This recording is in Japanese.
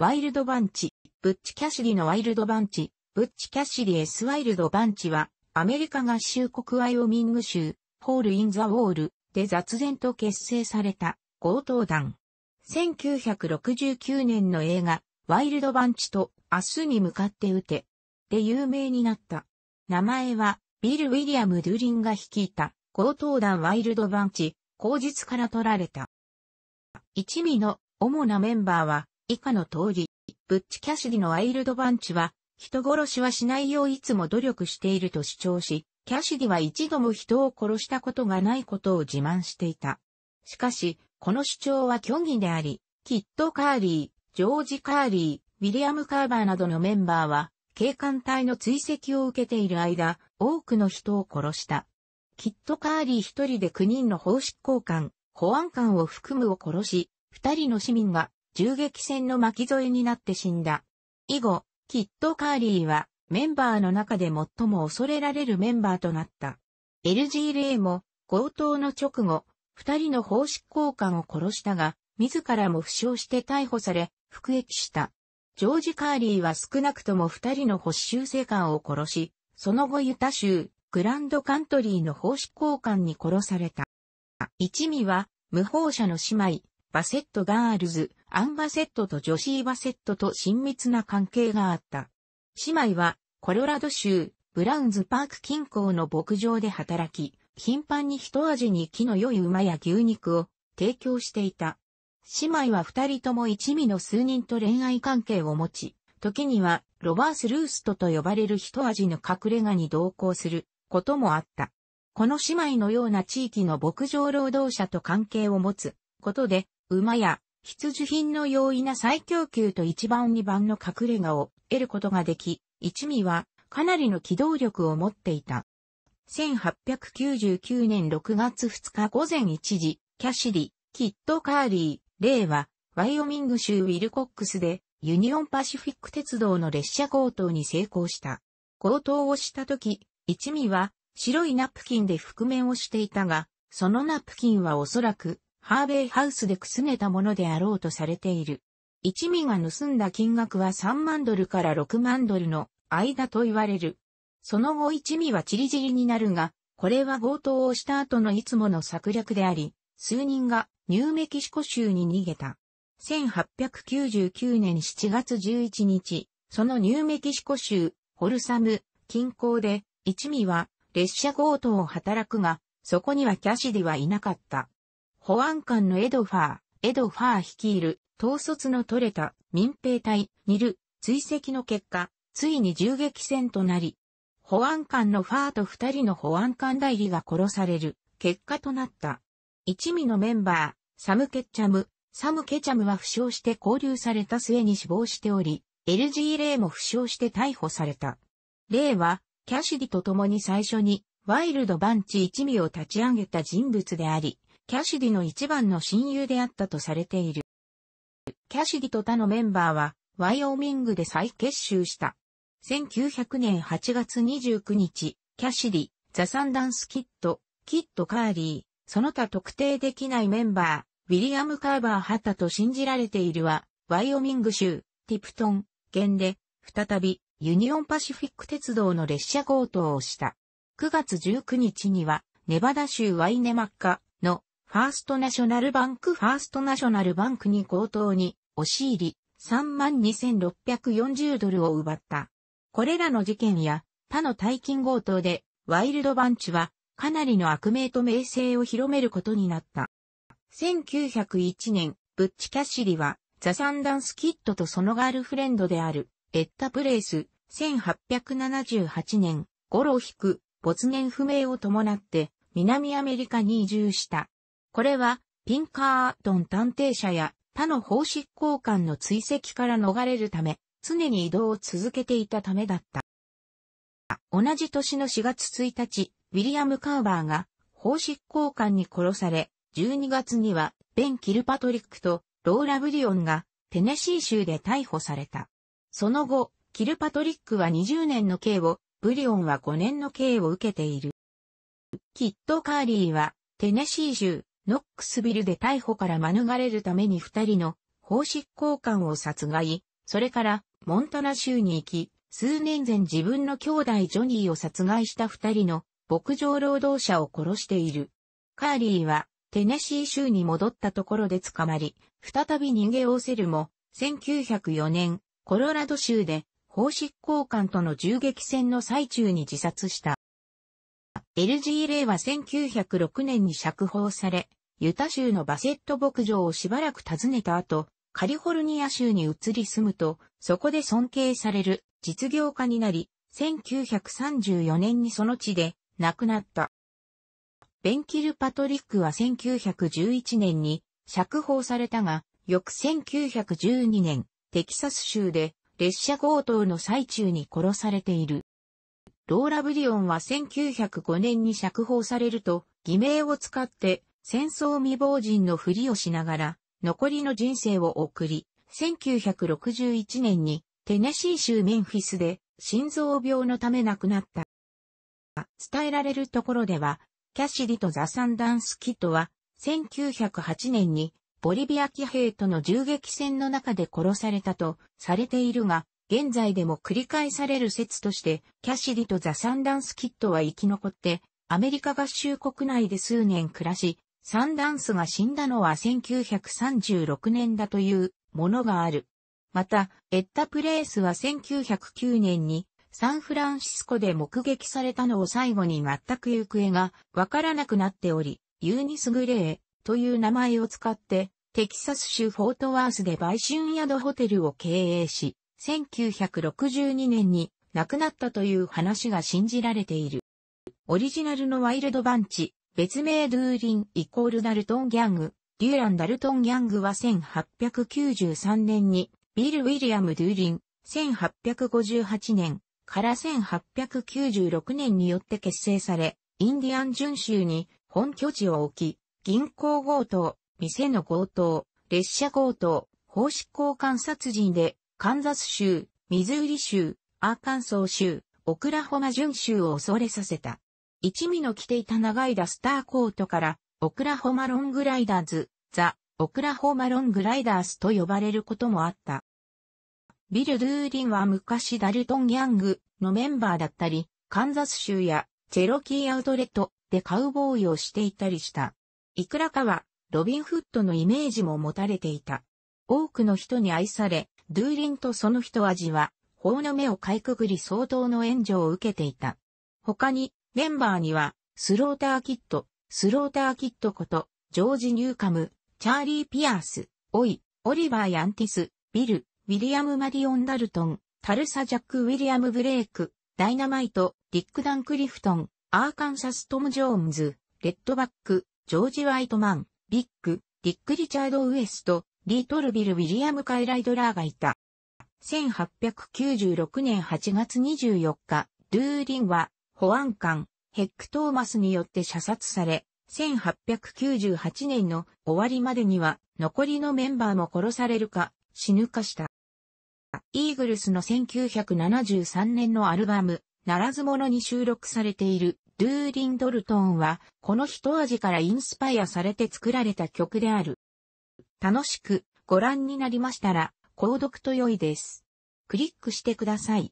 ワイルドバンチ、ブッチキャシリのワイルドバンチ、ブッチキャシリ S ワイルドバンチは、アメリカ合衆国ワイオミング州、ホール・イン・ザ・ウォールで雑然と結成された強盗団。1969年の映画、ワイルドバンチと明日に向かって撃て、で有名になった。名前は、ビル・ウィリアム・ドゥリンが率いた強盗団ワイルドバンチ、口実から取られた。一味の主なメンバーは、以下の通り、ブッチ・キャシディのワイルドバンチは、人殺しはしないよういつも努力していると主張し、キャシディは一度も人を殺したことがないことを自慢していた。しかし、この主張は虚偽であり、キット・カーリー、ジョージ・カーリー、ウィリアム・カーバーなどのメンバーは、警官隊の追跡を受けている間、多くの人を殺した。キット・カーリー一人で9人の法執行官、保安官を含むを殺し、二人の市民が銃撃戦の巻き添えになって死んだ。以後、キッド・カーリーはメンバーの中で最も恐れられるメンバーとなった。l g a も強盗の直後、二人の法執行官を殺したが、自らも負傷して逮捕され、服役した。ジョージ・カーリーは少なくとも二人の保守生官を殺し、その後ユタ州、グランドカントリーの法執行官に殺された。一味は、無法者の姉妹、バセット・ガールズ、アン・バセットとジョシー・バセットと親密な関係があった。姉妹は、コロラド州、ブラウンズパーク近郊の牧場で働き、頻繁に一味に気の良い馬や牛肉を提供していた。姉妹は二人とも一味の数人と恋愛関係を持ち、時にはロバース・ルーストと呼ばれる一味の隠れ家に同行することもあった。この姉妹のような地域の牧場労働者と関係を持つことで、馬や必需品の容易な最供給と1番2番の隠れ家を得ることができ、一味はかなりの機動力を持っていた。1899年6月2日午前1時、キャシリ、キッド・カーリー、レイは、ワイオミング州ウィルコックスで、ユニオンパシフィック鉄道の列車強盗に成功した。強盗をした時、一味は、白いナプキンで覆面をしていたが、そのナプキンはおそらく、ハーベイハウスでくすねたものであろうとされている。一味が盗んだ金額は3万ドルから6万ドルの間と言われる。その後一味はチリジリになるが、これは強盗をした後のいつもの策略であり、数人がニューメキシコ州に逃げた。1899年7月11日、そのニューメキシコ州、ホルサム、近郊で、一味は列車強盗を働くが、そこにはキャシディはいなかった。保安官のエドファー、エドファー率いる、統率の取れた民兵隊、にる、追跡の結果、ついに銃撃戦となり、保安官のファーと二人の保安官代理が殺される、結果となった。一味のメンバー、サム・ケッチャム、サム・ケチャムは負傷して拘留された末に死亡しており、LG レイも負傷して逮捕された。レイは、キャシディと共に最初に、ワイルドバンチ一味を立ち上げた人物であり、キャシディの一番の親友であったとされている。キャシディと他のメンバーは、ワイオミングで再結集した。1900年8月29日、キャシディ、ザ・サンダンス・キッド、キッド・カーリー、その他特定できないメンバー、ウィリアム・カーバー・ハタと信じられているは、ワイオミング州、ティプトン、県で、再び、ユニオン・パシフィック鉄道の列車強盗をした。9月19日には、ネバダ州ワイネマッカ、ファーストナショナルバンクファーストナショナルバンクに口頭に押し入り32,640ドルを奪った。これらの事件や他の大金強盗でワイルドバンチはかなりの悪名と名声を広めることになった。1901年、ブッチ・キャッシリはザ・サンダンス・キッドとそのガールフレンドであるエッタ・プレイス、1878年、ゴロを引く、没年不明を伴って南アメリカに移住した。これは、ピンカートン探偵者や他の法執行官の追跡から逃れるため、常に移動を続けていたためだった。同じ年の4月1日、ウィリアム・カーバーが法執行官に殺され、12月にはベン・キルパトリックとローラ・ブリオンがテネシー州で逮捕された。その後、キルパトリックは20年の刑を、ブリオンは5年の刑を受けている。キッド・カーリーはテネシー州ノックスビルで逮捕から免れるために二人の法執行官を殺害、それからモンタナ州に行き、数年前自分の兄弟ジョニーを殺害した二人の牧場労働者を殺している。カーリーはテネシー州に戻ったところで捕まり、再び逃げおせるも、1904年、コロラド州で、法執行官との銃撃戦の最中に自殺した。LG 令は1906年に釈放され、ユタ州のバセット牧場をしばらく訪ねた後、カリフォルニア州に移り住むと、そこで尊敬される実業家になり、1934年にその地で亡くなった。ベンキル・パトリックは1911年に釈放されたが、翌1912年、テキサス州で列車強盗の最中に殺されている。ローラ・ブリオンは1905年に釈放されると、偽名を使って戦争未亡人のふりをしながら、残りの人生を送り、1961年にテネシー州メンフィスで心臓病のため亡くなった。伝えられるところでは、キャシリとザ・サンダンス・キッドは、1908年にボリビア騎兵との銃撃戦の中で殺されたとされているが、現在でも繰り返される説として、キャシリとザ・サンダンス・キッドは生き残って、アメリカ合衆国内で数年暮らし、サンダンスが死んだのは1936年だというものがある。また、エッタ・プレイスは1909年にサンフランシスコで目撃されたのを最後に全く行方がわからなくなっており、ユーニス・グレーという名前を使って、テキサス州フォートワースで売春宿ホテルを経営し、1962年に亡くなったという話が信じられている。オリジナルのワイルドバンチ、別名ドゥーリンイコールダルトンギャング、デューラン・ダルトン・ギャングは1893年に、ビル・ウィリアム・ドゥーリン、1858年から1896年によって結成され、インディアン巡州に本拠地を置き、銀行強盗、店の強盗、列車強盗、法執行官殺人で、カンザス州、ミズーリ州、アーカンソー州、オクラホマ巡州を恐れさせた。一味の着ていた長いダスターコートから、オクラホマロングライダーズ、ザ・オクラホマロングライダースと呼ばれることもあった。ビル・ドゥーリンは昔ダルトン・ギャングのメンバーだったり、カンザス州やチェロキーアウトレットでカウボーイをしていたりした。いくらかは、ロビン・フッドのイメージも持たれていた。多くの人に愛され、ドゥーリンとその人味は、法の目をかいくぐり相当の援助を受けていた。他に、メンバーには、スローターキット、スローターキットこと、ジョージ・ニューカム、チャーリー・ピアース、オイ、オリバー・ヤンティス、ビル、ウィリアム・マリオン・ダルトン、タルサ・ジャック・ウィリアム・ブレイク、ダイナマイト、ディック・ダン・クリフトン、アーカンサス・トム・ジョーンズ、レッドバック、ジョージ・ワイトマン、ビッグ、ディック・リチャード・ウエスト、リートルビル・ウィリアム・カイライドラーがいた。1896年8月24日、ゥーリンは保安官、ヘック・トーマスによって射殺され、1898年の終わりまでには残りのメンバーも殺されるか死ぬかした。イーグルスの1973年のアルバム、ならず者に収録されているドゥーリン・ドルトンは、この一味からインスパイアされて作られた曲である。楽しくご覧になりましたら、購読と良いです。クリックしてください。